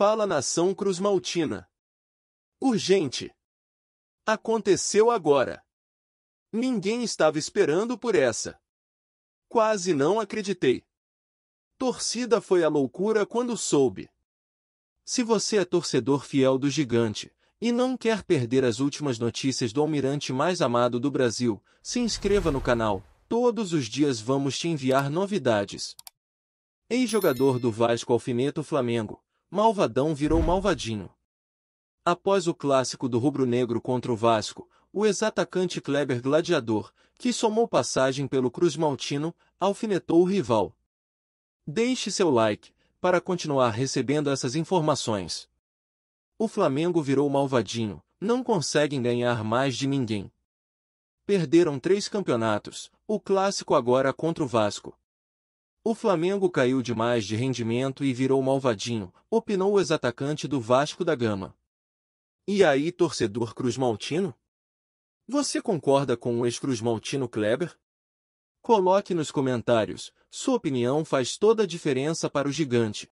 Fala nação cruz-maltina Urgente. Aconteceu agora. Ninguém estava esperando por essa. Quase não acreditei. Torcida foi a loucura quando soube. Se você é torcedor fiel do gigante e não quer perder as últimas notícias do almirante mais amado do Brasil, se inscreva no canal. Todos os dias vamos te enviar novidades. Ex-jogador do Vasco Alfineto Flamengo, Malvadão virou malvadinho. Após o clássico do rubro-negro contra o Vasco, o ex-atacante Kleber Gladiador, que somou passagem pelo Cruz Maltino, alfinetou o rival. Deixe seu like para continuar recebendo essas informações. O Flamengo virou malvadinho, não conseguem ganhar mais de ninguém. Perderam três campeonatos, o clássico agora contra o Vasco. O Flamengo caiu demais de rendimento e virou malvadinho, opinou o ex-atacante do Vasco da Gama. E aí, torcedor cruzmaltino? Você concorda com o ex-cruzmaltino Kleber? Coloque nos comentários, sua opinião faz toda a diferença para o gigante.